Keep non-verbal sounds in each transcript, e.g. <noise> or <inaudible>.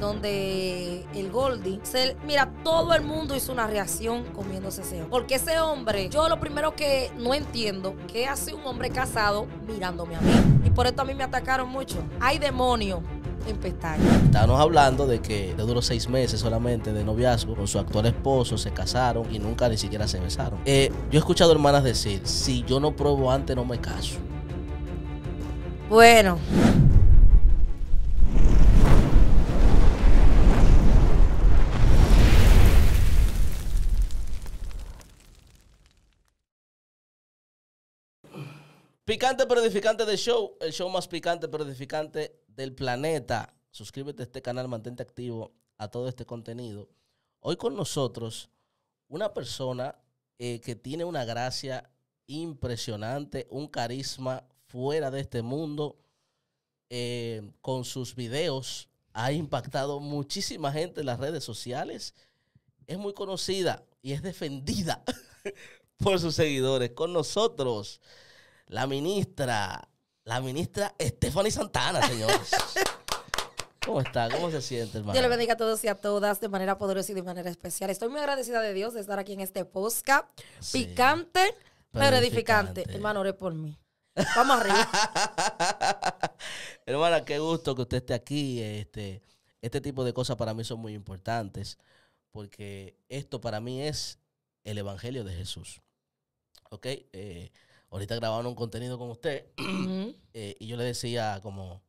donde el Goldie, mira, todo el mundo hizo una reacción comiéndose ese hombre. Porque ese hombre, yo lo primero que no entiendo, ¿qué hace un hombre casado mirándome a mí? Y por esto a mí me atacaron mucho. Hay demonios en Estábamos hablando de que duró seis meses solamente de noviazgo con su actual esposo, se casaron y nunca ni siquiera se besaron. Eh, yo he escuchado hermanas decir, si yo no pruebo antes no me caso. Bueno, Picante pero edificante del show, el show más picante pero edificante del planeta. Suscríbete a este canal, mantente activo a todo este contenido. Hoy con nosotros una persona eh, que tiene una gracia impresionante, un carisma fuera de este mundo. Eh, con sus videos ha impactado muchísima gente en las redes sociales. Es muy conocida y es defendida <laughs> por sus seguidores. Con nosotros, la ministra, la ministra Stephanie Santana, señores. <laughs> ¿Cómo está? ¿Cómo se siente, hermano? Dios le bendiga a todos y a todas de manera poderosa y de manera especial. Estoy muy agradecida de Dios de estar aquí en este podcast. Picante, pero, edificante. Hermano, ore por mí. Vamos arriba. <laughs> Hermana, qué gusto que usted esté aquí. Este, este tipo de cosas para mí son muy importantes porque esto para mí es el Evangelio de Jesús. ¿Ok? Eh, ahorita grabaron un contenido con usted <clears throat> eh, y yo le decía como,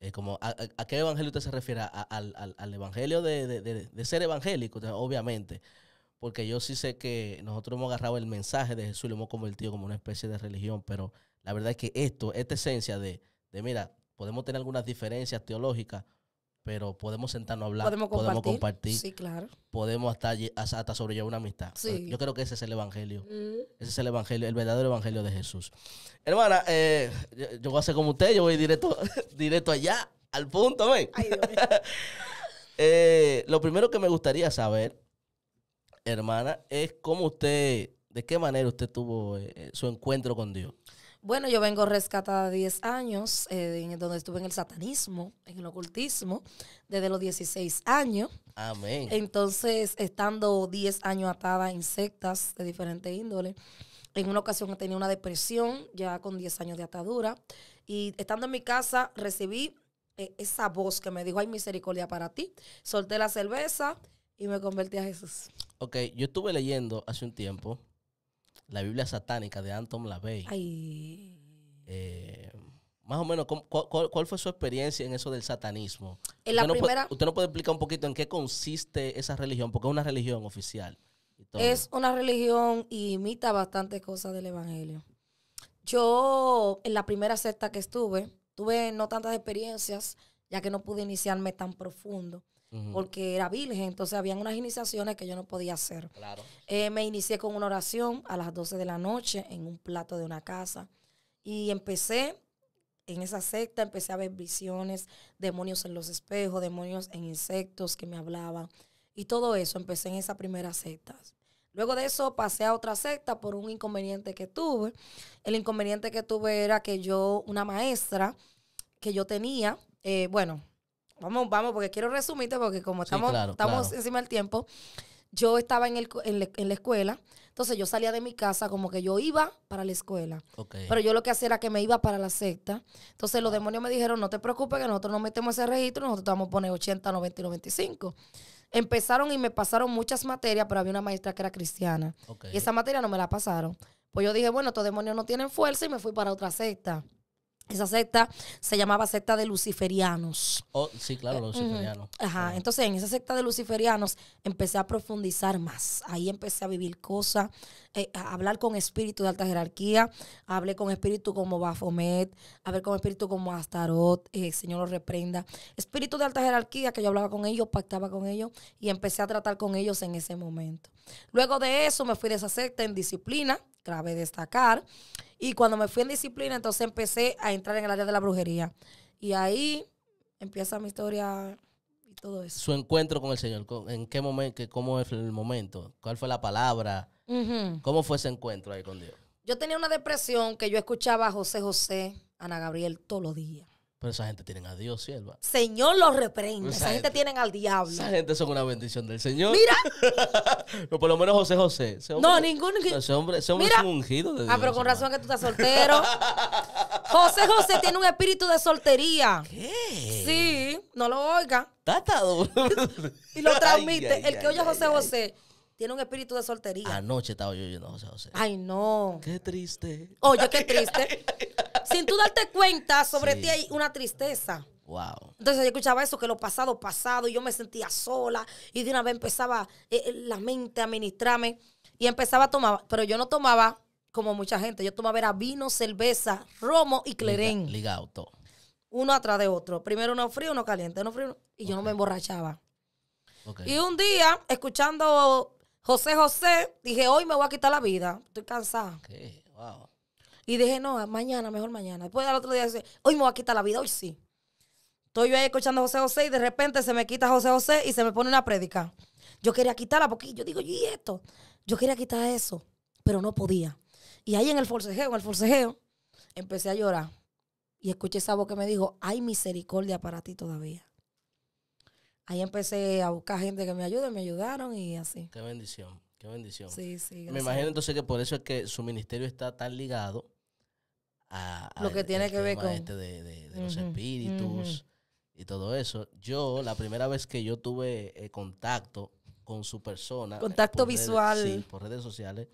eh, como a, qué evangelio usted se refiere? al, evangelio de, ser evangélico, obviamente. Porque yo sí sé que nosotros hemos agarrado el mensaje de Jesús y lo hemos convertido como una especie de religión, pero la verdad es que esto, esta esencia de mira, podemos tener algunas diferencias teológicas, pero podemos sentarnos a hablar, podemos compartir, podemos claro. podemos hasta, hasta sobrellevar una amistad. Yo creo que ese es el evangelio, mm. ese es el evangelio, el verdadero evangelio de Jesús. Hermana, eh, yo, voy a hacer como usted, yo voy directo, <laughs> directo allá, al punto, <laughs> eh, lo primero que me gustaría saber, hermana, es cómo usted, de qué manera usted tuvo eh, su encuentro con Dios. Bueno, yo vengo rescatada de 10 años, eh, donde estuve en el satanismo, en el ocultismo, desde los 16 años. Amén. Entonces, estando 10 años atada en insectas de diferentes índole, en una ocasión tenía una depresión, ya con 10 años de atadura, y estando en mi casa recibí eh, esa voz que me dijo, hay misericordia para ti. Solté la cerveza y me convertí a Jesús. Ok, yo estuve leyendo hace un tiempo la Biblia satánica de Anton LaVey. Ay. Eh, más o menos, ¿cuál, fue su experiencia en eso del satanismo? usted, no puede, puede explicar un poquito en qué consiste esa religión, porque es una religión oficial. Es una religión y imita bastantes cosas del Evangelio. Yo, en la primera secta que estuve, tuve no tantas experiencias, ya que no pude iniciarme tan profundo porque era virgen, entonces habían unas iniciaciones que yo no podía hacer. Eh, me inicié con una oración a las 12 de la noche en un plato de una casa y empecé en esa secta, empecé a ver visiones, demonios en los espejos, demonios en insectos que me hablaban y todo eso, empecé en esa primera secta. Luego de eso pasé a otra secta por un inconveniente que tuve. El inconveniente que tuve era que yo, una maestra que yo tenía, eh, bueno, vamos, vamos, porque quiero resumirte, porque como estamos, estamos encima del tiempo, yo estaba en, en, la escuela, entonces yo salía de mi casa como que yo iba para la escuela. Pero yo lo que hacía era que me iba para la secta. Entonces los demonios me dijeron, no te preocupes que nosotros no metemos ese registro, nosotros te vamos a poner 80, 90 y 95. Empezaron y me pasaron muchas materias, pero había una maestra que era cristiana. Y esa materia no me la pasaron. Pues yo dije, bueno, estos demonios no tienen fuerza y me fui para otra secta. Esa secta se llamaba secta de luciferianos. Oh, sí, claro, eh, luciferianos. Ajá, entonces en esa secta de luciferianos empecé a profundizar más. Ahí empecé a vivir cosas, eh, a hablar con espíritus de alta jerarquía. Hablé con espíritu como Bafomet, hablé con espíritu como Astaroth, eh, el Señor lo reprenda. Espíritu de alta jerarquía que yo hablaba con ellos, pactaba con ellos y empecé a tratar con ellos en ese momento. Luego de eso me fui de esa secta en disciplina cabe destacar. Y cuando me fui en disciplina, entonces empecé a entrar en el área de la brujería. Y ahí empieza mi historia y todo eso. Su encuentro con el Señor, ¿en qué momento, cómo es el momento? ¿Cuál fue la palabra? ¿Cómo fue ese encuentro ahí con Dios? Yo tenía una depresión que yo escuchaba a José José, Ana Gabriel todos los días. Pero esa gente tienen a Dios, sierva. Señor los reprende. Esa, gente, tienen al diablo. Esa gente son una bendición del Señor. Mira. Pero <laughs> por lo menos José José. no, ningún. ese hombre, es un ungido de Dios. Ah, pero con razón que tú estás soltero. <laughs> José José tiene un espíritu de soltería. ¿Qué? Sí, no lo oiga. ¿Está Tata. <laughs> y lo transmite. el que oye a José José tiene un espíritu de soltería. Anoche estaba yo oyendo a José José. Ay, no. Qué triste. Oye, qué triste sin tú darte cuenta, sobre ti hay una tristeza. Wow. Entonces yo escuchaba eso, que lo pasado, pasado, y yo me sentía sola, y de una vez empezaba eh, eh, la mente a ministrarme, y empezaba a tomar, pero yo no tomaba como mucha gente, yo tomaba vino, cerveza, romo y clerén. Ligado todo. Uno atrás de otro. Primero uno frío, uno caliente, uno frío, y yo no me emborrachaba. Y un día, escuchando José José, dije, hoy me voy a quitar la vida, estoy cansada. Y dije, no, mañana, mejor mañana. Después al otro día, hoy me va a quitar la vida, hoy sí. Estoy yo ahí escuchando a José José y de repente se me quita José José y se me pone una prédica. Yo quería quitarla porque yo digo, ¿y esto? Yo quería quitar eso, pero no podía. Y ahí en el forcejeo, en el forcejeo, empecé a llorar. Y escuché esa voz que me dijo, hay misericordia para ti todavía. Ahí empecé a buscar gente que me ayude, me ayudaron y así. Qué bendición. Qué bendición. Sí, sí. Me imagino entonces que por eso es que su ministerio está tan ligado a, lo que tiene que ver con este de, de, los espíritus y todo eso. Yo, la primera vez que yo tuve eh, contacto con su persona, eh, contacto visual, sí, por redes sociales,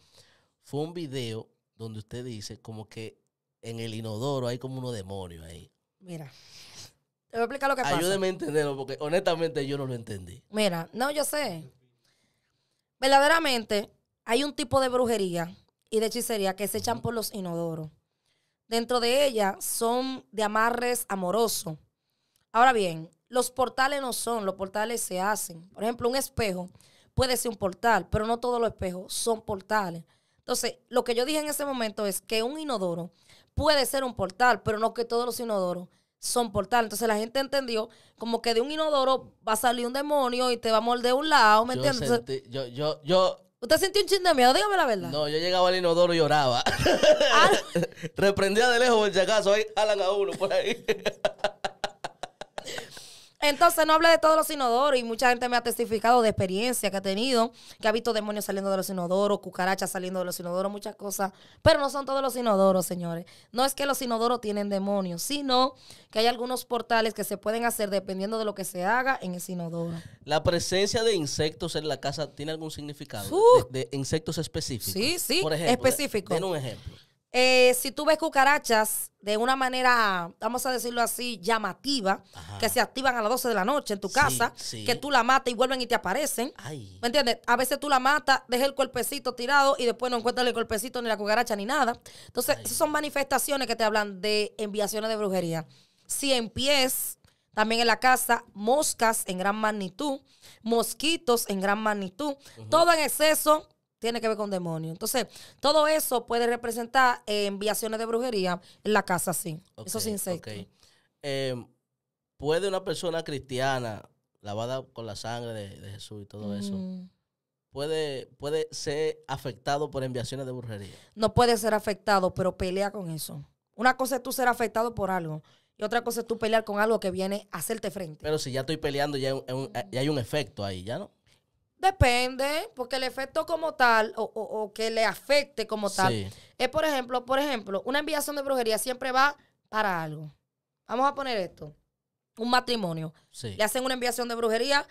fue un video donde usted dice como que en el inodoro hay como unos demonios ahí. Mira. Te voy a explicar lo que Ayúdeme pasa. Ayúdeme a entenderlo, porque honestamente yo no lo entendí. Mira, no, yo sé verdaderamente hay un tipo de brujería y de hechicería que se echan por los inodoros. Dentro de ella son de amarres amorosos. Ahora bien, los portales no son, los portales se hacen. Por ejemplo, un espejo puede ser un portal, pero no todos los espejos son portales. Entonces, lo que yo dije en ese momento es que un inodoro puede ser un portal, pero no que todos los inodoros son portales, Entonces la gente entendió como que de un inodoro va a salir un demonio y te va a morder un lado, ¿me entiendes? yo, yo, yo. ¿Usted sintió un chin de miedo? Dígame la verdad. No, yo llegaba al inodoro y lloraba. Ah. <laughs> Reprendía de lejos, por si ahí Alan a uno por ahí. <laughs> Entonces no hablé de todos los inodoros y mucha gente me ha testificado de experiencia que ha tenido, que ha visto demonios saliendo de los inodoros, cucarachas saliendo de los inodoros, muchas cosas. Pero no son todos los inodoros, señores. No es que los inodoros tienen demonios, sino que hay algunos portales que se pueden hacer dependiendo de lo que se haga en el inodoro. ¿La presencia de insectos en la casa tiene algún significado? de, insectos específicos. Sí, sí, Por ejemplo, un ejemplo. Eh, si tú ves cucarachas de una manera, vamos a decirlo así, llamativa, que se activan a las 12 de la noche en tu casa, que tú la matas y vuelven y te aparecen. ¿Me entiendes? A veces tú la matas, dejas el cuerpecito tirado y después no encuentras el cuerpecito ni la cucaracha ni nada. Entonces, esas son manifestaciones que te hablan de enviaciones de brujería. Si en pies, también en la casa, moscas en gran magnitud, mosquitos en gran magnitud, todo en exceso tiene que ver con demonios. Entonces, todo eso puede representar eh, enviaciones de brujería en la casa, sí. Eso es insectos. Em, ¿Puede una persona cristiana, lavada con la sangre de, Jesús y todo eso, mm. puede, puede ser afectado por enviaciones de brujería? No puede ser afectado, pero pelea con eso. Una cosa es tú ser afectado por algo. Y otra cosa es tú pelear con algo que viene a hacerte frente. Pero si ya estoy peleando, ya hay un eh, efecto ahí, ¿ya no? Depende, porque el efecto como tal, o, que le afecte como tal, es por ejemplo, por ejemplo, una enviación de brujería siempre va para algo. Vamos a poner esto. Un matrimonio. Sí. Le hacen una enviación de brujería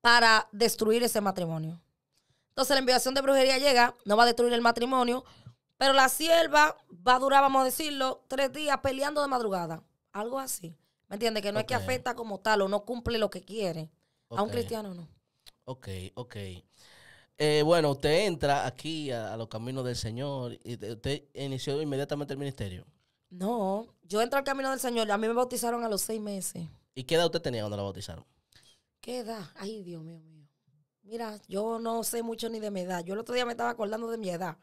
para destruir ese matrimonio. Entonces la enviación de brujería llega, no va a destruir el matrimonio, pero la sierva va a durar, vamos a decirlo, tres días peleando de madrugada. Algo así. ¿Me entiendes? Que no es que afecta como tal o no cumple lo que quiere. A un cristiano no. Ok, ok. Eh, bueno, usted entra aquí a, los caminos del Señor y usted inició inmediatamente el ministerio. No, yo entro al camino del Señor. A mí me bautizaron a los seis meses. ¿Y qué edad usted tenía cuando la bautizaron? ¿Qué edad? Ay, Dios mío mío. Mira, yo no sé mucho ni de mi edad. Yo el otro día me estaba acordando de mi edad.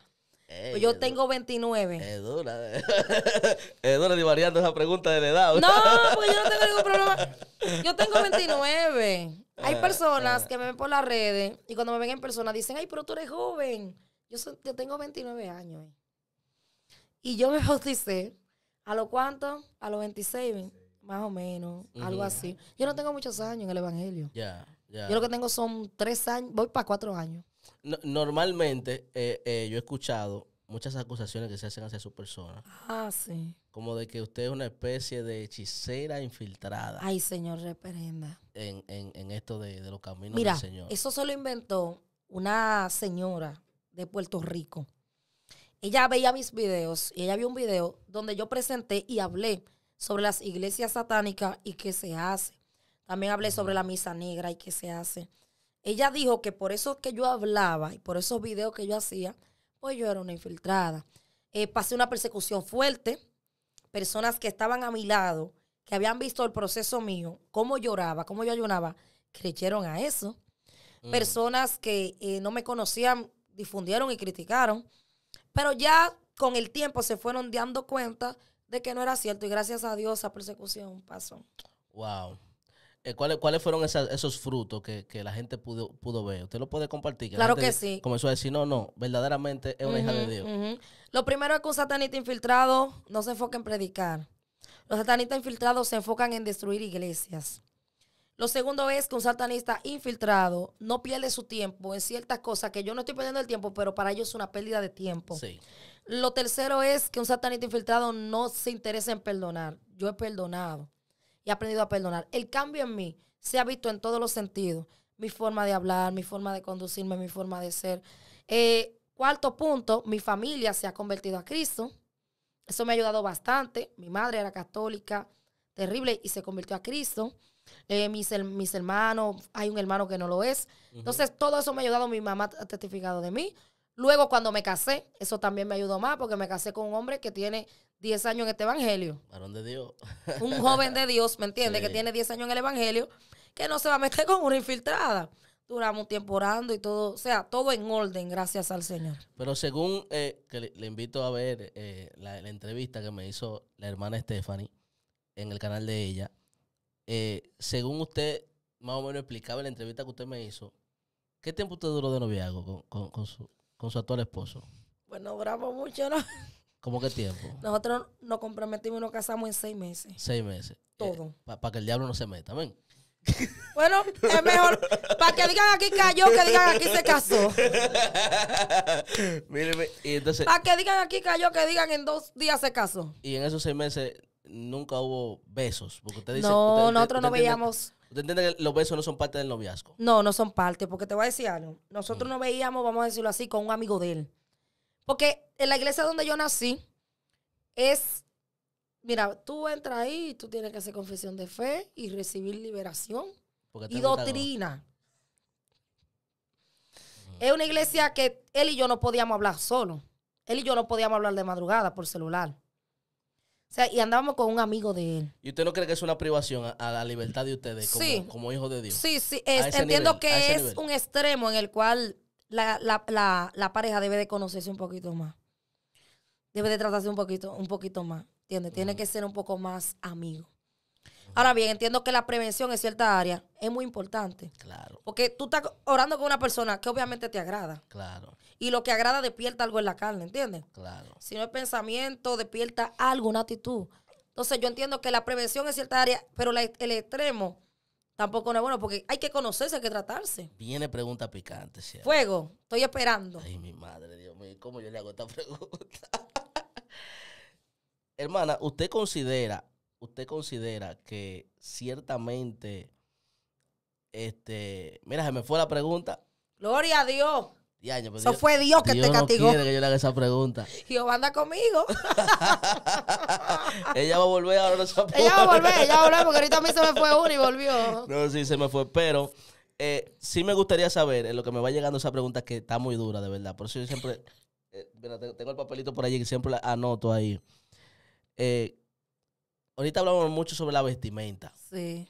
Pues yo tengo 29. Es dura. Eh. <laughs> es dura de esa pregunta de la edad. No, porque yo no tengo ningún problema. Yo tengo 29. Hay eh, personas eh. que me ven por las redes y cuando me ven en persona dicen, ay, pero tú eres joven. Yo, tengo 29 años. Eh. Y yo me <laughs> bauticé. ¿A lo cuánto? A los 26, más o menos, algo así. Yo no tengo muchos años en el Evangelio. Ya, Yo lo que tengo son tres años, voy para cuatro años. normalmente yo he escuchado muchas acusaciones que se hacen hacia su persona. Ah, sí. Como de que usted es una especie de hechicera infiltrada. Ay, señor, reprenda. En, en, en esto de, de, los caminos Mira, del Señor. Eso se lo inventó una señora de Puerto Rico. Ella veía mis videos y ella vio un video donde yo presenté y hablé sobre las iglesias satánicas y qué se hace. También hablé sobre la misa negra y qué se hace. Ella dijo que por eso que yo hablaba y por esos videos que yo hacía, pues yo era una infiltrada. Eh, pasé una persecución fuerte. Personas que estaban a mi lado, que habían visto el proceso mío, cómo lloraba, cómo yo ayunaba, creyeron a eso. Mm. Personas que eh, no me conocían difundieron y criticaron. Pero ya con el tiempo se fueron dando cuenta de que no era cierto y gracias a Dios esa persecución pasó. Wow. Eh, ¿Cuáles, fueron esos frutos que, la gente pudo, ver? ¿Usted lo puede compartir? claro que sí. Comenzó a decir, no, no, verdaderamente es una hija de Dios. Lo primero es que un satanista infiltrado no se enfoca en predicar. Los satanistas infiltrados se enfocan en destruir iglesias. Lo segundo es que un satanista infiltrado no pierde su tiempo en ciertas cosas que yo no estoy perdiendo el tiempo, pero para ellos es una pérdida de tiempo. Lo tercero es que un satanista infiltrado no se interesa en perdonar. Yo he perdonado y he aprendido a perdonar. El cambio en mí se ha visto en todos los sentidos. Mi forma de hablar, mi forma de conducirme, mi forma de ser. Eh, cuarto punto, mi familia se ha convertido a Cristo. Eso me ha ayudado bastante. Mi madre era católica, terrible, y se convirtió a Cristo. Eh, mis, mis hermanos, hay un hermano que no lo es. Entonces, todo eso me ha ayudado. Mi mamá ha testificado de mí. Luego, cuando me casé, eso también me ayudó más porque me casé con un hombre que tiene 10 años en este evangelio. Varón de Dios. <laughs> un joven de Dios, ¿me entiendes? Que tiene 10 años en el evangelio, que no se va a meter con una infiltrada. Duramos un tiempo orando y todo, o sea, todo en orden, gracias al Señor. Pero según, eh, que le, invito a ver eh, la, entrevista que me hizo la hermana Stephanie en el canal de ella, eh, según usted más o menos explicaba la entrevista que usted me hizo, ¿qué tiempo usted duró de noviazgo con, con su con su actual esposo? Bueno, pues duramos mucho, ¿no? <laughs> ¿Cómo qué tiempo? Nosotros nos comprometimos y nos casamos en seis meses. Seis meses. Todo. Eh, Para que el diablo no se meta, ¿ven? <laughs> Bueno, es mejor. Para que digan aquí cayó, que digan aquí se casó. <laughs> Míreme, y entonces. Para que digan aquí cayó, que digan en dos días se casó. Y en esos seis meses nunca hubo besos. Porque usted dice, no, nosotros no veíamos ¿Usted entiende que los besos no son parte del noviazgo? No, no son parte, porque te voy a decir algo. Nosotros no mm. nos veíamos, vamos a decirlo así, con un amigo de él. Porque en la iglesia donde yo nací es, mira, tú entras ahí, tú tienes que hacer confesión de fe y recibir liberación y doctrina. Es una iglesia que él y yo no podíamos hablar solo. Él y yo no podíamos hablar de madrugada por celular. O sea, y andábamos con un amigo de él. ¿Y usted no cree que es una privación a, la libertad de ustedes como, hijos de Dios? Sí, sí. entiendo que es un extremo en el cual la, pareja debe de conocerse un poquito más. Debe de tratarse un poquito, un poquito más. ¿Entiendes? Tiene que ser un poco más amigo. Ahora bien, entiendo que la prevención en cierta área es muy importante. Claro. Porque tú estás orando con una persona que obviamente te agrada. Claro. Y lo que agrada despierta algo en la carne, ¿entiendes? Claro. Si no es pensamiento, despierta algo, una actitud. Entonces yo entiendo que la prevención en cierta área, pero el extremo tampoco no es bueno porque hay que conocerse, hay que tratarse. Viene pregunta picante, Fuego, estoy esperando. Ay, mi madre, Dios mío, ¿cómo yo le hago esta pregunta? <laughs> Hermana, ¿usted considera usted considera que ciertamente, este, mira, se me fue la pregunta. Gloria a Dios. Eso Dios, fue Dios que te castigó. No quiere que yo le haga esa pregunta. <laughs> Jehová anda conmigo. <laughs> ella va a volver ahora. <laughs> ella va a volver, ella va a volver porque ahorita a mí se me fue uno y volvió. No, sí, se me fue. Pero eh, sí me gustaría saber, en lo que me va llegando esa pregunta que está muy dura, de verdad. Por eso yo siempre, eh, mira, tengo el papelito por allí que siempre la anoto ahí. Eh, ahorita hablamos mucho sobre la vestimenta. Sí.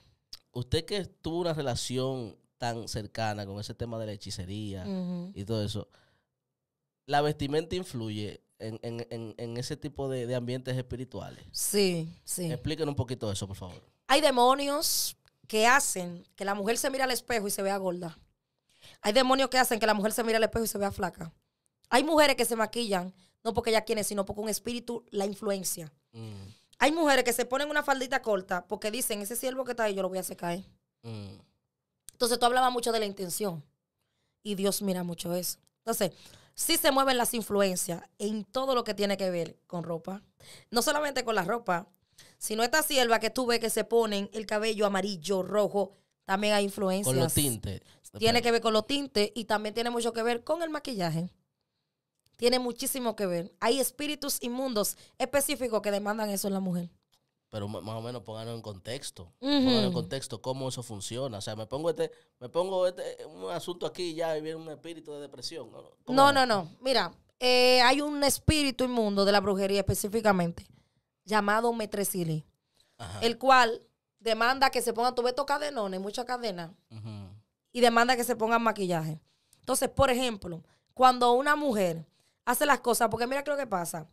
Usted que tuvo una relación tan cercana con ese tema de la hechicería y todo eso, ¿la vestimenta influye en, ese tipo de, ambientes espirituales? Sí, sí. Explíquenos un poquito eso, por favor. Hay demonios que hacen que la mujer se mire al espejo y se vea gorda. Hay demonios que hacen que la mujer se mire al espejo y se vea flaca. Hay mujeres que se maquillan, no porque ellas quieren, sino porque un espíritu la influencia. Mm. Hay mujeres que se ponen una faldita corta porque dicen, ese siervo que está ahí yo lo voy a hacer caer. Mm. Entonces tú hablabas mucho de la intención. Y Dios mira mucho eso. Entonces, sí se mueven las influencias en todo lo que tiene que ver con ropa. No solamente con la ropa, sino esta sierva que tú ves que se ponen el cabello amarillo, rojo, también hay influencias. Con los tintes. Tiene que ver con los tintes y también tiene mucho que ver con el maquillaje tiene muchísimo que ver. Hay espíritus inmundos específicos que demandan eso en la mujer. Pero más o menos pónganlo en contexto. Pónganlo en contexto cómo eso funciona. O sea, me pongo este, me pongo este, un asunto aquí y ya viene un espíritu de depresión. No, no, no. Mira, eh, hay un espíritu inmundo de la brujería específicamente, llamado metresili, el cual demanda que se ponga tú ves estos cadenones, muchas cadenas, y demanda que se pongan maquillaje. Entonces, por ejemplo, cuando una mujer hace las cosas, porque mira qué lo que pasa.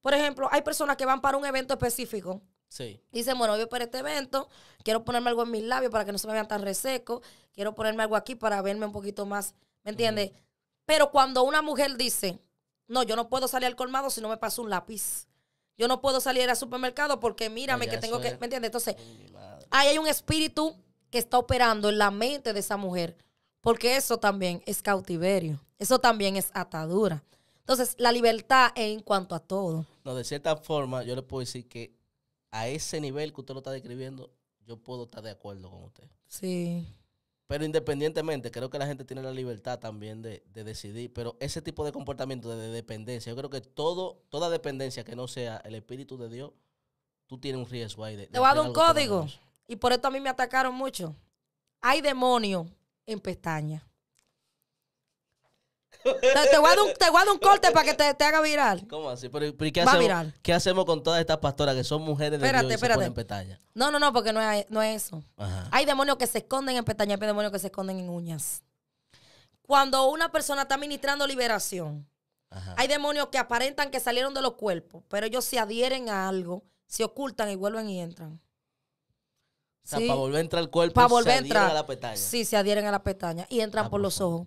Por ejemplo, hay personas que van para un evento específico. Sí. Dicen, bueno, voy para este evento, quiero ponerme algo en mis labios para que no se me vean tan reseco quiero ponerme algo aquí para verme un poquito más, ¿me entiendes? Pero cuando una mujer dice, no, yo no puedo salir al colmado si no me paso un lápiz. Yo no puedo salir al supermercado porque mírame ah, que tengo que, ¿me entiendes? Entonces, ahí hay un espíritu que está operando en la mente de esa mujer, porque eso también es cautiverio, eso también es atadura. Entonces, la libertad en cuanto a todo. No, de cierta forma, yo le puedo decir que a ese nivel que usted lo está describiendo, yo puedo estar de acuerdo con usted. Sí. Pero independientemente, creo que la gente tiene la libertad también de, decidir. Pero ese tipo de comportamiento de, dependencia, yo creo que todo, toda dependencia que no sea el Espíritu de Dios, tú tienes un riesgo ahí. Te voy a dar un código. Y por esto a mí me atacaron mucho. Hay demonio en pestañas. Te, te, un, corte para que te, haga viral. ¿Cómo así? Pero, ¿qué, hacemos, con todas estas pastoras que son mujeres de espérate, Dios y espérate. No, no, no, porque no es, no eso. Hay demonios que se esconden en pestañas, hay demonios que se esconden en uñas. Cuando una persona está ministrando liberación, hay demonios que aparentan que salieron de los cuerpos, pero ellos se adhieren a algo, se ocultan y vuelven y entran. O sea, sí. para volver a entrar al cuerpo, para volver se adhieren a, la pestaña. Sí, se adhieren a la pestaña y entran ah, por los ojos.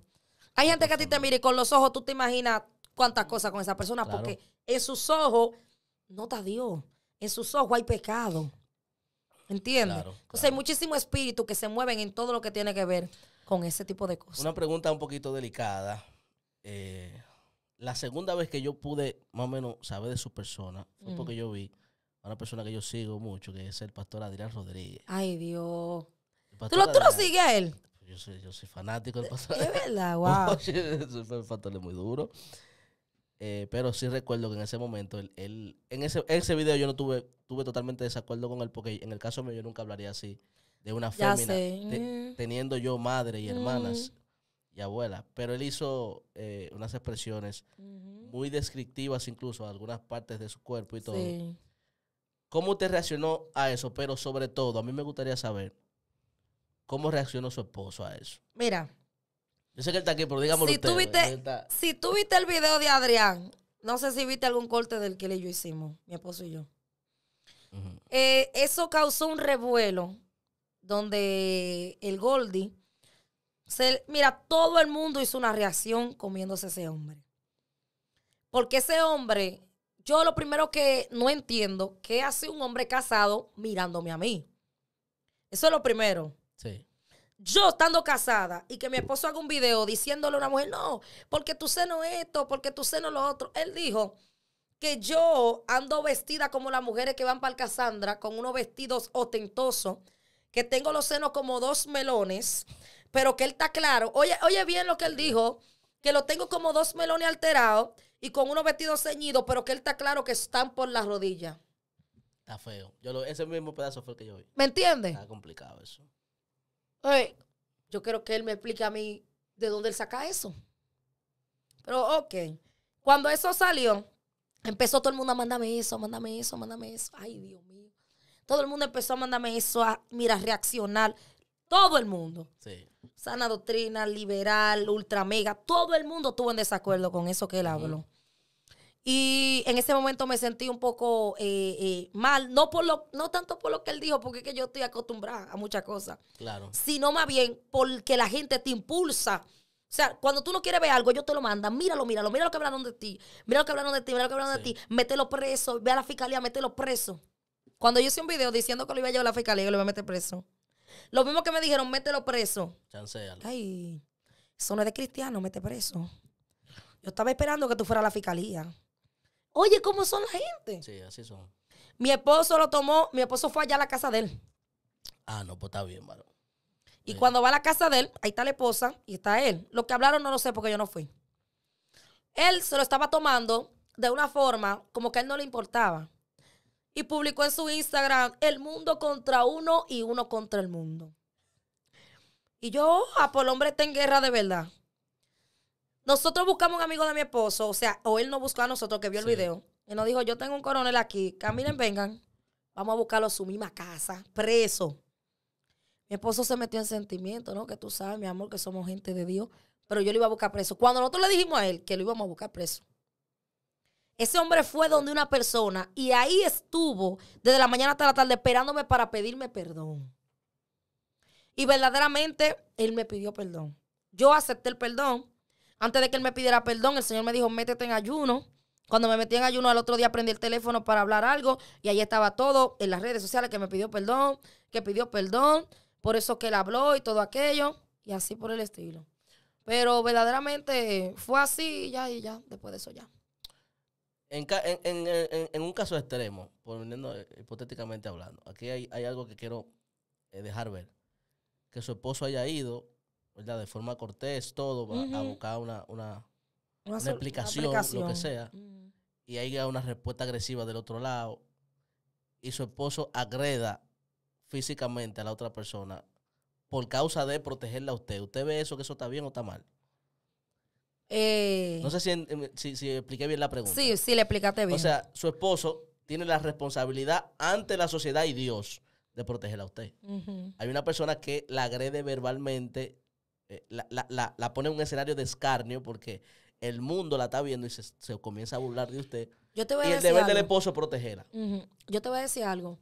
Hay gente que a ti te mire y con los ojos tú te imaginas cuántas cosas con esa persona, porque en sus ojos nota Dios. En sus ojos hay pecado. ¿Entiendes? hay muchísimo espíritu que se mueven en todo lo que tiene que ver con ese tipo de cosas. Una pregunta un poquito delicada. Eh, la segunda vez que yo pude más o menos saber de su persona fue mm. porque yo vi a una persona que yo sigo mucho, que es el pastor Adrián Rodríguez. Ay, Dios. ¿Tú lo, ¿Tú, lo, sigues a él? Yo soy, fanático del eh, pasado. Es verdad, wow. <laughs> un es muy duro. Eh, pero sí recuerdo que en ese momento, él, en ese, ese video yo no tuve, tuve totalmente desacuerdo con él, porque en el caso mío yo nunca hablaría así de una fémina, mm. teniendo yo madre y mm. hermanas y abuela. Pero él hizo eh, unas expresiones muy descriptivas incluso algunas partes de su cuerpo y todo. ¿Cómo usted reaccionó a eso? Pero sobre todo, a mí me gustaría saber, ¿Cómo reaccionó su esposo a eso? Mira. Yo sé que él está aquí, pero dígamelo si tuviste está... Si tú viste el video de Adrián, no sé si viste algún corte del que él y yo hicimos, mi esposo y yo. Eh, eso causó un revuelo donde el Goldie, se, mira, todo el mundo hizo una reacción comiéndose ese hombre. Porque ese hombre, yo lo primero que no entiendo, ¿qué hace un hombre casado mirándome a mí? Eso es lo primero. Yo estando casada y que mi esposo haga un video diciéndole a una mujer, no, porque tu seno esto, porque tu seno lo otro. Él dijo que yo ando vestida como las mujeres que van para el Casandra, con unos vestidos ostentosos, que tengo los senos como dos melones, pero que él está claro. Oye, oye bien lo que él dijo, que lo tengo como dos melones alterados y con unos vestidos ceñidos, pero que él está claro que están por las rodillas. Está feo. Yo lo, ese mismo pedazo fue que yo vi. ¿Me entiendes? Está complicado eso. Oye, yo quiero que él me explique a mí de dónde él saca eso. Pero ok, cuando eso salió, empezó todo el mundo a mandarme eso, mándame eso, mándame eso. Ay, Dios mío. Todo el mundo empezó a mandarme eso, a, mira, reaccionar. Todo el mundo. Sí. Sana doctrina, liberal, ultra mega. Todo el mundo estuvo en desacuerdo con eso que él habló. Y en ese momento me sentí un poco eh, eh, mal, no, por lo, no tanto por lo que él dijo, porque es que yo estoy acostumbrada a muchas cosas, claro. sino más bien porque la gente te impulsa. O sea, cuando tú no quieres ver algo, yo te lo mandan. Míralo, míralo, mira lo que hablaron de ti. Mira lo que hablaron de ti, mira lo que hablaron de ti. Mételo preso, ve a la fiscalía, mételo preso. Cuando yo hice un video diciendo que lo iba a llevar a la fiscalía, yo lo iba a meter preso. Lo mismo que me dijeron, mételo preso. Chancealo. Ay, eso no es de cristiano, mete preso. Yo estaba esperando que tú fueras a la fiscalía. Oye, ¿cómo son la gente? Sí, así son. Mi esposo lo tomó, mi esposo fue allá a la casa de él. Ah, no, pues está bien, varón. Y cuando va a la casa de él, ahí está la esposa y está él. Lo que hablaron no lo sé porque yo no fui. Él se lo estaba tomando de una forma como que a él no le importaba. Y publicó en su Instagram, el mundo contra uno y uno contra el mundo. Y yo, a ah, por pues el hombre está en guerra de verdad. Nosotros buscamos un amigo de mi esposo, o sea, o él no buscó a nosotros que vio el video. Y nos dijo, yo tengo un coronel aquí, caminen, vengan. Vamos a buscarlo a su misma casa, preso. Mi esposo se metió en sentimiento, ¿no? Que tú sabes, mi amor, que somos gente de Dios. Pero yo lo iba a buscar preso. Cuando nosotros le dijimos a él que lo íbamos a buscar preso, ese hombre fue donde una persona y ahí estuvo desde la mañana hasta la tarde esperándome para pedirme perdón. Y verdaderamente él me pidió perdón. Yo acepté el perdón antes de que él me pidiera perdón, el Señor me dijo, métete en ayuno. Cuando me metí en ayuno al otro día prendí el teléfono para hablar algo y ahí estaba todo en las redes sociales que me pidió perdón, que pidió perdón, por eso que él habló y todo aquello y así por el estilo. Pero verdaderamente fue así y ya y ya, después de eso ya. En, un caso extremo, poniendo eh, hipotéticamente hablando, aquí hay algo que quiero eh, dejar ver. Que su esposo haya ido ¿verdad? De forma cortés, todo, va a, buscar una, explicación, lo que sea. Y ahí Y hay una respuesta agresiva del otro lado. Y su esposo agreda físicamente a la otra persona por causa de protegerla a usted. ¿Usted ve eso, que eso está bien o está mal? Eh. no sé si, si, expliqué bien la pregunta. Sí, sí, le explicaste bien. O sea, su esposo tiene la responsabilidad ante la sociedad y Dios de protegerla a usted. Hay una persona que la agrede verbalmente eh, la, la, pone en un escenario de escarnio porque el mundo la está viendo y se, comienza a burlar de usted. y el deber del esposo protegerla. Yo te voy a decir algo.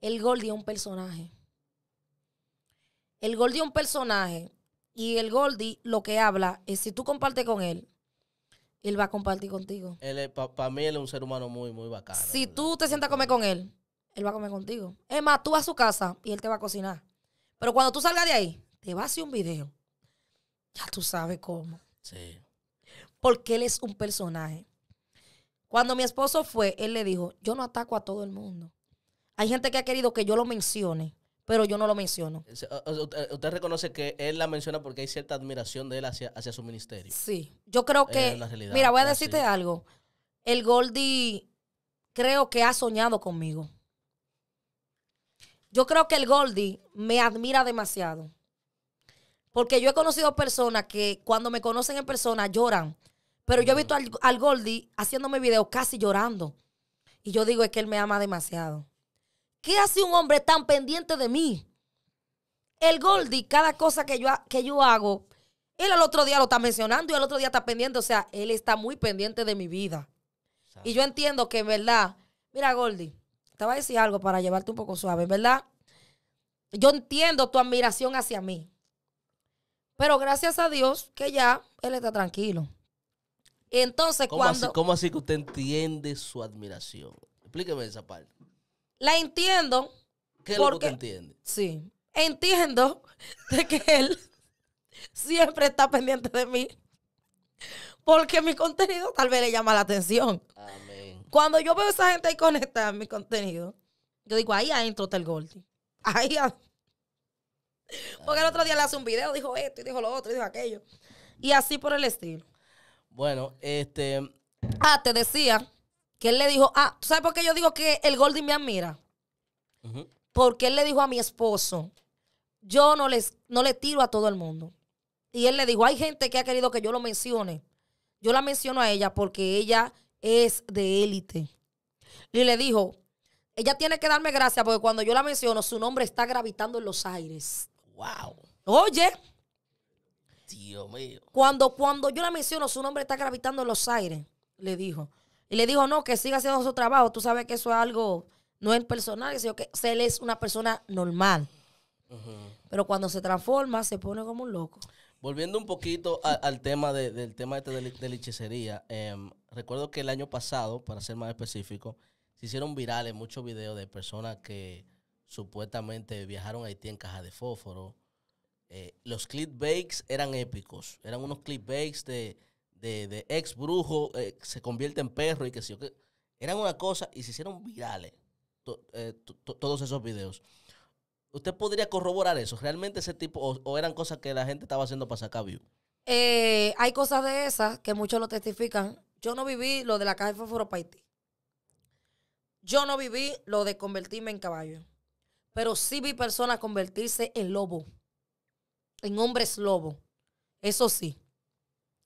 El Goldie es un personaje. El Goldie es un personaje. Y el Goldie lo que habla es si tú compartes con él, él va a compartir contigo. Él para mí él es un ser humano muy, muy bacano. Si tú te sientas a comer con él, él va a comer contigo. Es más, tú vas a su casa y él te va a cocinar. Pero cuando tú salgas de ahí, te va a hacer un video. Ya tú sabes cómo. Sí. Porque él es un personaje. Cuando mi esposo fue, él le dijo, yo no ataco a todo el mundo. Hay gente que ha querido que yo lo mencione, pero yo no lo menciono. Usted, reconoce que él la menciona porque hay cierta admiración de él hacia, su ministerio. Sí, yo creo que... mira, voy a decirte algo. El Goldie creo que ha soñado conmigo. Yo creo que el Goldie me admira demasiado. Porque yo he conocido personas que cuando me conocen en persona lloran. Pero yo he visto al, al Goldie haciéndome videos casi llorando. Y yo digo, es que él me ama demasiado. ¿Qué hace un hombre tan pendiente de mí? El Goldie, cada cosa que yo, que yo hago, él al otro día lo está mencionando y el otro día está pendiente. O sea, él está muy pendiente de mi vida. Y yo entiendo que en verdad, mira Goldie, te voy a decir algo para llevarte un poco suave, verdad. Yo entiendo tu admiración hacia mí. Pero gracias a Dios que ya él está tranquilo. Entonces, ¿Cómo cuando. Así, ¿Cómo así que usted entiende su admiración? Explíqueme esa parte. La entiendo. ¿Qué es lo que entiende? Sí. Entiendo de que él <laughs> siempre está pendiente de mí. Porque mi contenido tal vez le llama la atención. Amén. Cuando yo veo a esa gente ahí conectada a mi contenido, yo digo, ahí adentro está el Goldie. Ahí adentro porque el otro día le hace un video, dijo esto, y dijo lo otro, y dijo aquello. Y así por el estilo. Bueno, este. Ah, te decía que él le dijo. Ah, ¿tú sabes por qué yo digo que el golden me admira? Porque él le dijo a mi esposo: Yo no, les, no le tiro a todo el mundo. Y él le dijo: Hay gente que ha querido que yo lo mencione. Yo la menciono a ella porque ella es de élite. Y le dijo: Ella tiene que darme gracias porque cuando yo la menciono, su nombre está gravitando en los aires. Wow. Oye. Dios mío. Cuando, cuando yo la menciono, su nombre está gravitando en los aires, le dijo. Y le dijo, no, que siga haciendo su trabajo. Tú sabes que eso es algo, no es personal, sino que él es una persona normal. Pero cuando se transforma, se pone como un loco. Volviendo un poquito al tema de, del tema este de, de em, recuerdo que el año pasado, para ser más específico, se hicieron virales muchos videos de personas que Supuestamente viajaron a Haití en caja de fósforo. Eh, los clipbakes eran épicos. Eran unos clipbakes de, de, ex brujo eh, se convierte en perro y que sí. Eran una cosa y se hicieron virales eh, todos esos videos. ¿Usted podría corroborar eso? ¿Realmente ese tipo o, eran cosas que la gente estaba haciendo para sacar view? hay cosas de esas que muchos lo testifican. Yo no viví lo de la caja de fósforo para Haití. Yo no viví lo de convertirme en caballo pero sí vi personas convertirse en lobo, en hombres lobo, eso sí.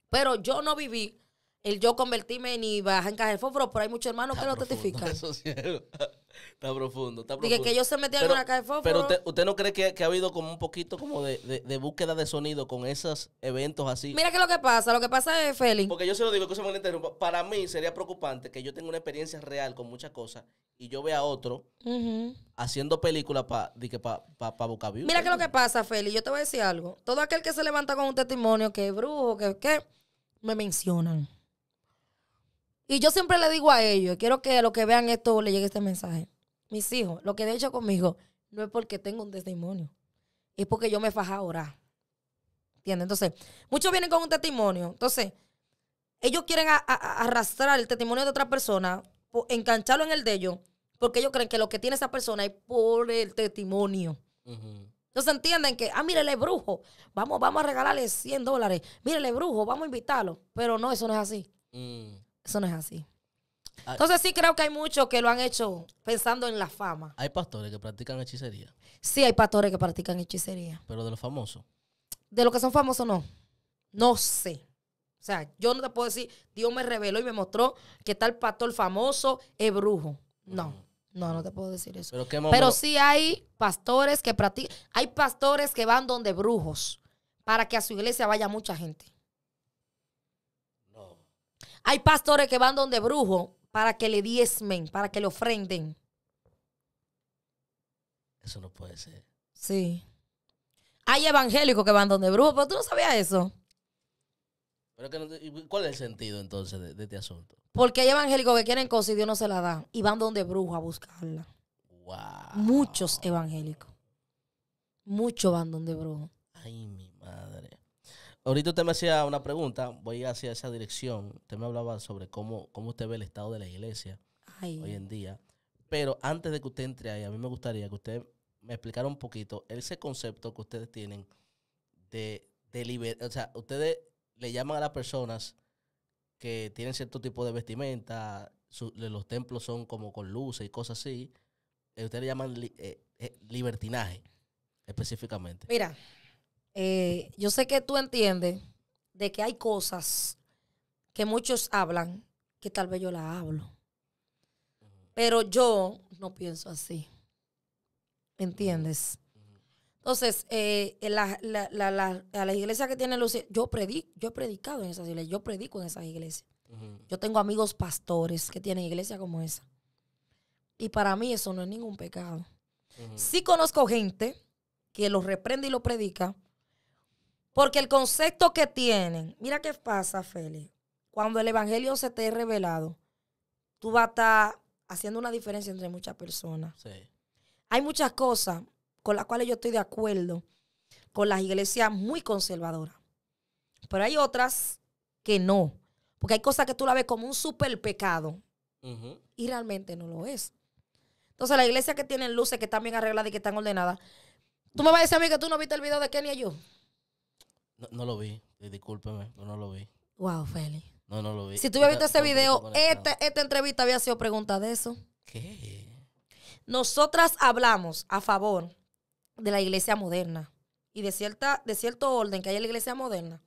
Pero yo no viví el yo convertíme ni baja en caja de fósforo, pero hay muchos hermanos que lo testifican. <laughs> está profundo, está profundo. Dije que yo se metía en una caja de fósforo. Pero usted, no cree que, ha habido como un poquito como de, búsqueda de sonido con esos eventos así. Mira que lo que pasa, lo que pasa es, Félix. Porque yo se lo digo, que se me interrumpa. Para mí sería preocupante que yo tenga una experiencia real con muchas cosas y yo vea a otro haciendo películas para pa, pa, pa Mira que lo que pasa, Félix, yo te voy a decir algo. Todo aquel que se levanta con un testimonio que es brujo, que, que me mencionan. Y yo siempre le digo a ellos, quiero que a los que vean esto le llegue este mensaje. Mis hijos, lo que de hecho conmigo no es porque tengo un testimonio, es porque yo me faja ahora ¿Entiendes? Entonces, muchos vienen con un testimonio. Entonces, ellos quieren arrastrar el testimonio de otra persona, engancharlo en el de ellos, porque ellos creen que lo que tiene esa persona es por el testimonio. Entonces entienden que, ah, mírele brujo, vamos, vamos a regalarle 100 dólares, el brujo, vamos a invitarlo. Pero no, eso no es así. Mm. Eso no es así. Entonces sí creo que hay muchos que lo han hecho pensando en la fama. Hay pastores que practican hechicería. Sí, hay pastores que practican hechicería. Pero de los famosos. De los que son famosos no. No sé. O sea, yo no te puedo decir, Dios me reveló y me mostró que tal pastor famoso es brujo. No. No, no te puedo decir eso. Pero, Pero sí hay pastores que practican. Hay pastores que van donde brujos para que a su iglesia vaya mucha gente. Hay pastores que van donde brujo para que le diezmen, para que le ofrenden. Eso no puede ser. Sí. Hay evangélicos que van donde brujo, pero tú no sabías eso. ¿Cuál es el sentido entonces de, este asunto? Porque hay evangélicos que quieren cosas y Dios no se la da. Y van donde brujo a buscarla. Wow. Muchos evangélicos. Muchos van donde brujo. Ay, mi Ahorita usted me hacía una pregunta, voy hacia esa dirección. Usted me hablaba sobre cómo, cómo usted ve el estado de la iglesia hoy en día. Pero antes de que usted entre ahí, a mí me gustaría que usted me explicara un poquito ese concepto que ustedes tienen de, de O sea, ustedes le llaman a las personas que tienen cierto tipo de vestimenta, los templos son como con luces y cosas así. Eh, ustedes le llaman eh, eh, libertinaje específicamente. Mira, eh, yo sé que tú entiendes de que hay cosas que muchos hablan que tal vez yo la hablo. Pero yo no pienso así. ¿Entiendes? Entonces, eh, la, iglesia a que tiene los yo, yo he predicado en esas iglesias, yo predico en esas iglesias. Yo tengo amigos pastores que tienen iglesias como esa. Y para mí eso no es ningún pecado. Si Sí conozco gente que lo reprende y lo predica, porque el concepto que tienen, mira qué pasa, Feli Cuando el Evangelio se te ha revelado, tú vas a estar haciendo una diferencia entre muchas personas. Sí. Hay muchas cosas con las cuales yo estoy de acuerdo con las iglesias muy conservadoras. Pero hay otras que no. Porque hay cosas que tú la ves como un super pecado. Y realmente no lo es. Entonces, la iglesia que tienen luces, que están bien arregladas y que están ordenadas. Tú me vas a decir a mí que tú no viste el video de Kenny y yo. No, lo vi, discúlpeme, no lo vi. Wow, Feli. No, no lo vi. Si tú hubieras visto ese video, esta, esta entrevista había sido pregunta de eso. ¿Qué? Nosotras hablamos a favor de la iglesia moderna y de, cierta, de cierto orden que hay en la iglesia moderna.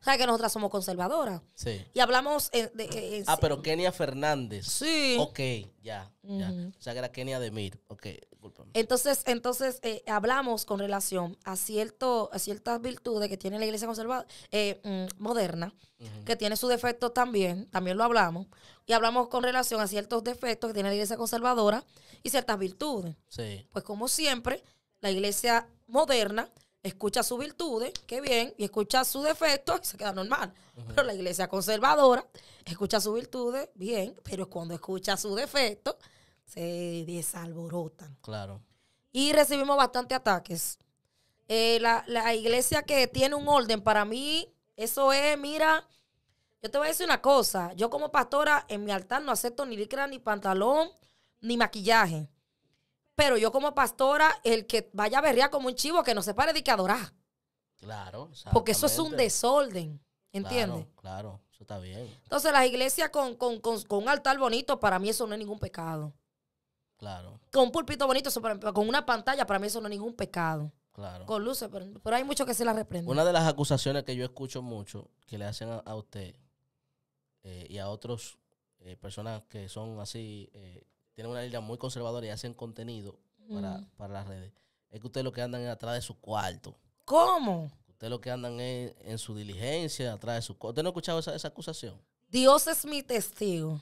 O sea, que nosotras somos conservadoras. Sí. Y hablamos... Eh, eh, eh, ah, pero Kenia Fernández. Sí. Ok, ya, O sea, que era Kenia Mir. Ok, Entonces, entonces hablamos con relación a, cierto, a ciertas virtudes que tiene la iglesia conservadora, mm, moderna, que tiene sus defectos también, también lo hablamos, y hablamos con relación a ciertos defectos que tiene la iglesia conservadora y ciertas virtudes. Sí. Pues como siempre, la iglesia moderna escucha sus virtudes, qué bien, y escucha sus defectos y se queda normal. Pero la iglesia conservadora escucha sus virtudes, bien, pero cuando escucha sus defectos, se desalborotan. Claro. Y recibimos bastantes ataques. Eh, la, la iglesia que tiene un orden, para mí, eso es, mira, yo te voy a decir una cosa, yo como pastora en mi altar no acepto ni licra, ni pantalón, ni maquillaje. Pero yo como pastora, el que vaya a berrear como un chivo, que no se pare de que adorar. Claro. Porque eso es un desorden, ¿entiendes? Claro, eso está bien. Entonces las iglesias con, un altar bonito, para mí eso no es ningún pecado. Claro. Con un pulpito bonito, con una pantalla, para mí eso no es ningún pecado. Claro. Con luces, pero, hay muchos que se la reprenden. Una de las acusaciones que yo escucho mucho que le hacen a, usted eh, y a otros eh, personas que son así, eh, tienen una línea muy conservadora y hacen contenido para, las redes, es que ustedes lo que andan es atrás de su cuarto. ¿Cómo? Ustedes lo que andan es en su diligencia, atrás de su cuarto. ¿Usted no ha escuchado esa, esa acusación? Dios es mi testigo.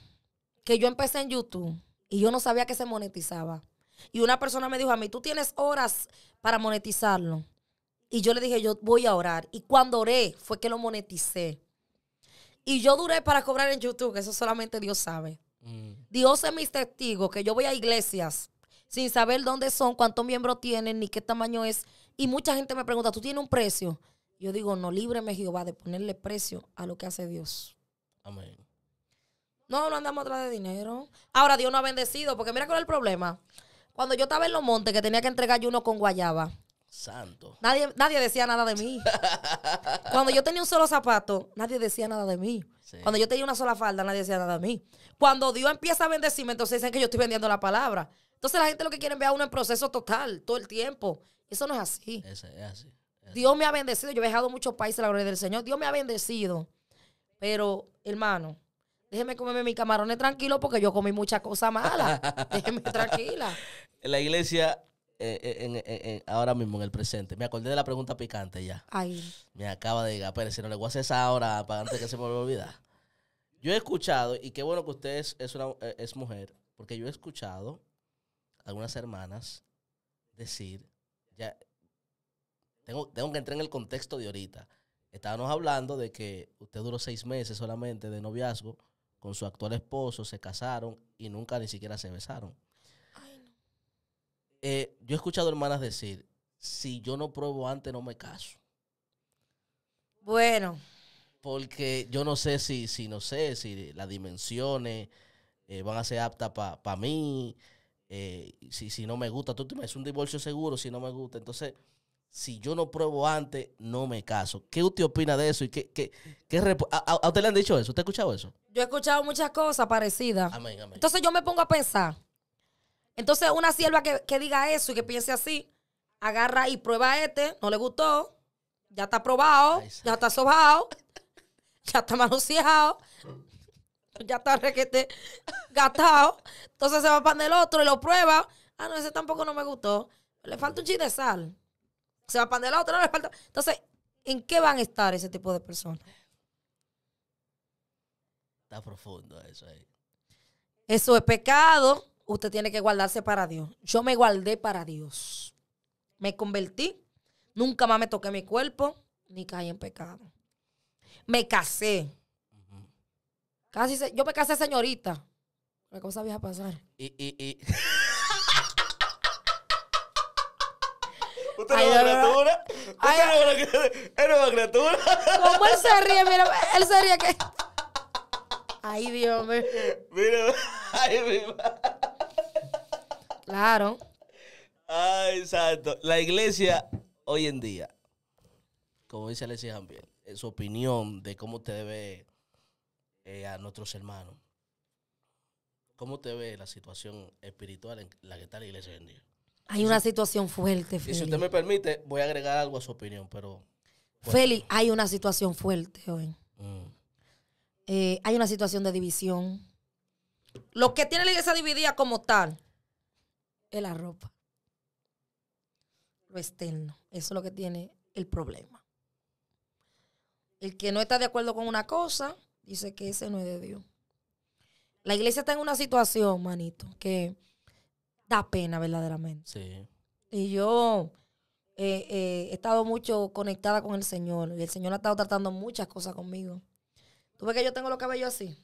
Que yo empecé en YouTube y yo no sabía que se monetizaba. Y una persona me dijo a mí, tú tienes horas para monetizarlo. Y yo le dije, yo voy a orar. Y cuando oré fue que lo moneticé. Y yo duré para cobrar en YouTube, eso solamente Dios sabe. Mm. Dios es mis testigos, que yo voy a iglesias sin saber dónde son, cuántos miembros tienen, ni qué tamaño es. Y mucha gente me pregunta, ¿tú tienes un precio? Yo digo, no, líbreme Jehová de ponerle precio a lo que hace Dios. Amén. No, no andamos atrás de dinero. Ahora Dios no ha bendecido, porque mira cuál es el problema. Cuando yo estaba en los montes, que tenía que entregar uno con guayaba, Santo. Nadie, nadie decía nada de mí. <laughs> Cuando yo tenía un solo zapato, nadie decía nada de mí. Cuando yo tenía una sola falda, nadie decía nada de mí. Cuando Dios empieza a bendecirme, entonces dicen que yo estoy vendiendo la palabra. Entonces la gente lo que quiere ver a uno en proceso total, todo el tiempo. Eso no es así. es así. Dios me ha bendecido. Yo he viajado muchos países, la gloria del Señor. Dios me ha bendecido. Pero, hermano, déjeme comerme mis camarones tranquilo porque yo comí muchas cosas malas. <laughs> déjeme tranquila. La iglesia eh, eh, eh, ahora mismo en el presente. Me acordé de la pregunta picante ya. Ay. Me acaba de llegar. Pero si no le voy a hacer esa ahora para antes que se me olvida. Yo he escuchado, y qué bueno que usted es, una, mujer, porque yo he escuchado algunas hermanas decir, ya, tengo, tengo que entrar en el contexto de ahorita. Estábamos hablando de que usted duró seis meses solamente de noviazgo con su actual esposo, se casaron y nunca ni siquiera se besaron. Eh, yo he escuchado hermanas decir, si yo no pruebo antes, no me caso. Bueno. Porque yo no sé si, si no sé, si las dimensiones eh, van a ser aptas para mí, eh, si, si no me gusta, tú te es un divorcio seguro si no me gusta. Entonces, si yo no pruebo antes, no me caso. ¿Qué usted opina de eso? y qué, a, usted le han dicho eso? ¿Usted ha escuchado eso? Yo he escuchado muchas cosas parecidas. Entonces yo me pongo a pensar. Entonces, una sierva que, diga eso y que piense así, agarra y prueba este, no le gustó, ya está probado, ya está sobado, <laughs> ya está manoseado, ya está requete gastado. Entonces se va para el otro y lo prueba. Ah, no, ese tampoco no me gustó. Le falta un chiste de sal. Se va para el otro, no le falta. Entonces, ¿en qué van a estar ese tipo de personas? Está profundo eso ahí. Eso es pecado usted tiene que guardarse para Dios. Yo me guardé para Dios. Me convertí, nunca más me toqué mi cuerpo, ni caí en pecado. Me casé. Casi yo me casé señorita. La cosa vieja pasar. Y, y, y. <laughs> ¿Usted no es una criatura? ¿Usted una criatura? ¿Cómo él se ríe? Mira, él se ríe que... <laughs> Ay, Dios mío. Mira, <laughs> ay, mi madre. Claro. Ay, exacto. La iglesia hoy en día, como dice Alexis Jambiel en su opinión de cómo usted ve eh, a nuestros hermanos. ¿Cómo usted ve la situación espiritual en la que está la iglesia hoy en día? Hay una situación fuerte, Feli. Y si usted me permite, voy a agregar algo a su opinión, pero... Feli, hay una situación fuerte hoy. Mm. Eh, hay una situación de división. Lo que tiene la iglesia dividida como tal es la ropa. Lo externo. Eso es lo que tiene el problema. El que no está de acuerdo con una cosa, dice que ese no es de Dios. La iglesia está en una situación, manito, que da pena verdaderamente. Sí. Y yo eh, eh, he estado mucho conectada con el Señor y el Señor ha estado tratando muchas cosas conmigo. Tú ves que yo tengo los cabellos así.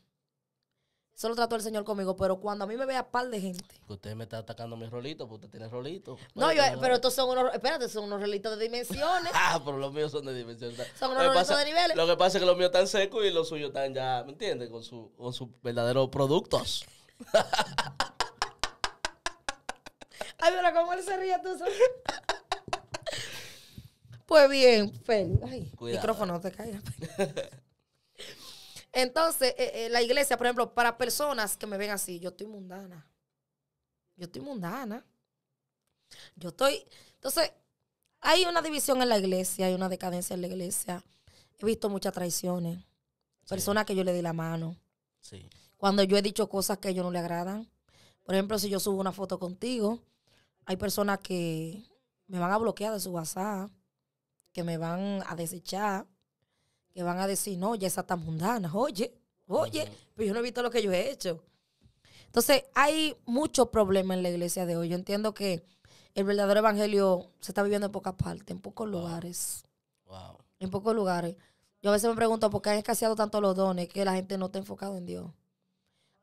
Solo trató el Señor conmigo, pero cuando a mí me vea par de gente. Usted me está atacando mis rolitos, porque usted tiene rolitos. No, pero estos son unos, espérate, son unos rolitos de dimensiones. <laughs> ah, pero los míos son de dimensiones. Son unos rolitos de niveles. Lo que pasa es que los míos están secos y los suyos están ya, ¿me entiendes? Con, con sus verdaderos productos. <laughs> Ay, pero cómo él se ríe tú. pues bien, Feli. Ay, Cuidado. micrófono, te caiga. <laughs> Entonces, eh, eh, la iglesia, por ejemplo, para personas que me ven así, yo estoy mundana. Yo estoy mundana. Yo estoy. Entonces, hay una división en la iglesia, hay una decadencia en la iglesia. He visto muchas traiciones. Personas que yo le di la mano. Sí. Cuando yo he dicho cosas que a ellos no le agradan. Por ejemplo, si yo subo una foto contigo, hay personas que me van a bloquear de su WhatsApp, que me van a desechar que van a decir, no, ya esa tan mundana, oye, oye, pero yo no he visto lo que yo he hecho. Entonces, hay muchos problemas en la iglesia de hoy. Yo entiendo que el verdadero evangelio se está viviendo en pocas partes, en pocos lugares. En pocos lugares. Yo a veces me pregunto por qué han escaseado tanto los dones que la gente no está enfocada en Dios.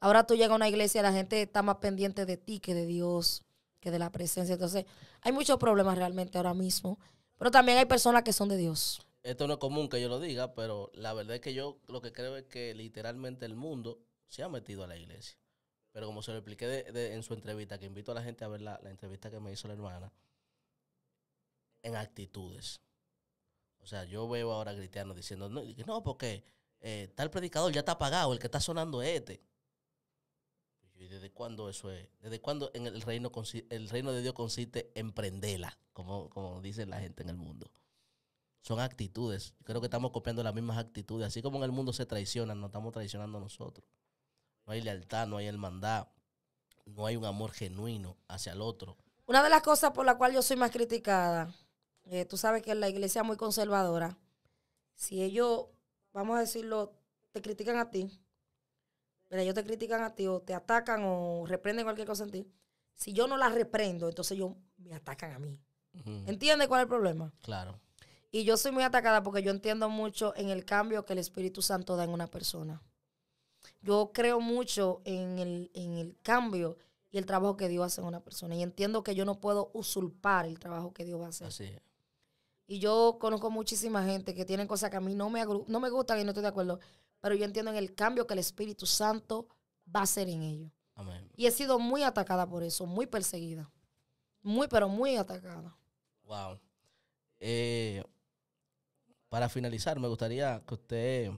Ahora tú llegas a una iglesia y la gente está más pendiente de ti que de Dios, que de la presencia. Entonces, hay muchos problemas realmente ahora mismo. Pero también hay personas que son de Dios esto no es común que yo lo diga, pero la verdad es que yo lo que creo es que literalmente el mundo se ha metido a la iglesia. Pero como se lo expliqué en su entrevista, que invito a la gente a ver la, entrevista que me hizo la hermana, en actitudes. O sea, yo veo ahora a cristianos diciendo, no, no porque eh, tal predicador ya está apagado, el que está sonando es este. ¿Y desde cuándo eso es? ¿Desde cuándo en el reino, el reino de Dios consiste en como, como dice la gente en el mundo? son actitudes. Creo que estamos copiando las mismas actitudes. Así como en el mundo se traicionan, nos estamos traicionando nosotros. No hay lealtad, no hay hermandad, no hay un amor genuino hacia el otro. Una de las cosas por la cual yo soy más criticada, eh, tú sabes que la iglesia es muy conservadora. Si ellos, vamos a decirlo, te critican a ti, pero ellos te critican a ti o te atacan o reprenden cualquier cosa en ti. Si yo no la reprendo, entonces ellos me atacan a mí. ¿Entiendes cuál es el problema? Claro. Y yo soy muy atacada porque yo entiendo mucho en el cambio que el Espíritu Santo da en una persona. Yo creo mucho en el, cambio y el trabajo que Dios hace en una persona. Y entiendo que yo no puedo usurpar el trabajo que Dios va a hacer. Así Y yo conozco muchísima gente que tienen cosas que a mí no me, no me gustan y no estoy de acuerdo, pero yo entiendo en el cambio que el Espíritu Santo va a hacer en ellos. Y he sido muy atacada por eso, muy perseguida. Muy, pero muy atacada. Wow. Eh, para finalizar, me gustaría que usted,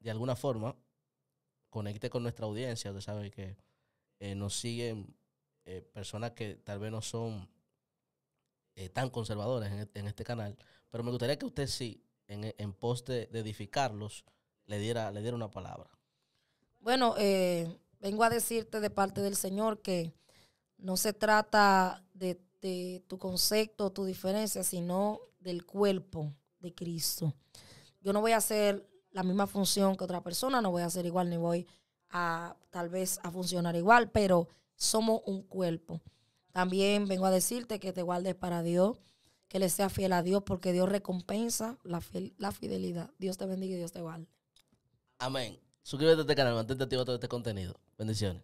de alguna forma, conecte con nuestra audiencia. Usted sabe que eh, nos siguen eh, personas que tal vez no son eh, tan conservadoras e-, en, este canal, pero me gustaría que usted sí, en, en pos de, edificarlos, le diera, le diera una palabra. Bueno, vengo a decirte de parte del Señor que no se trata de, de tu concepto, tu diferencia, sino del cuerpo de Cristo. Yo no voy a hacer la misma función que otra persona, no voy a hacer igual, ni voy a tal vez a funcionar igual, pero somos un cuerpo. También vengo a decirte que te guardes para Dios, que le seas fiel a Dios, porque Dios recompensa la, la fidelidad. Dios te bendiga y Dios te guarde. Amén. Suscríbete a este canal, mantente activo todo este contenido. Bendiciones.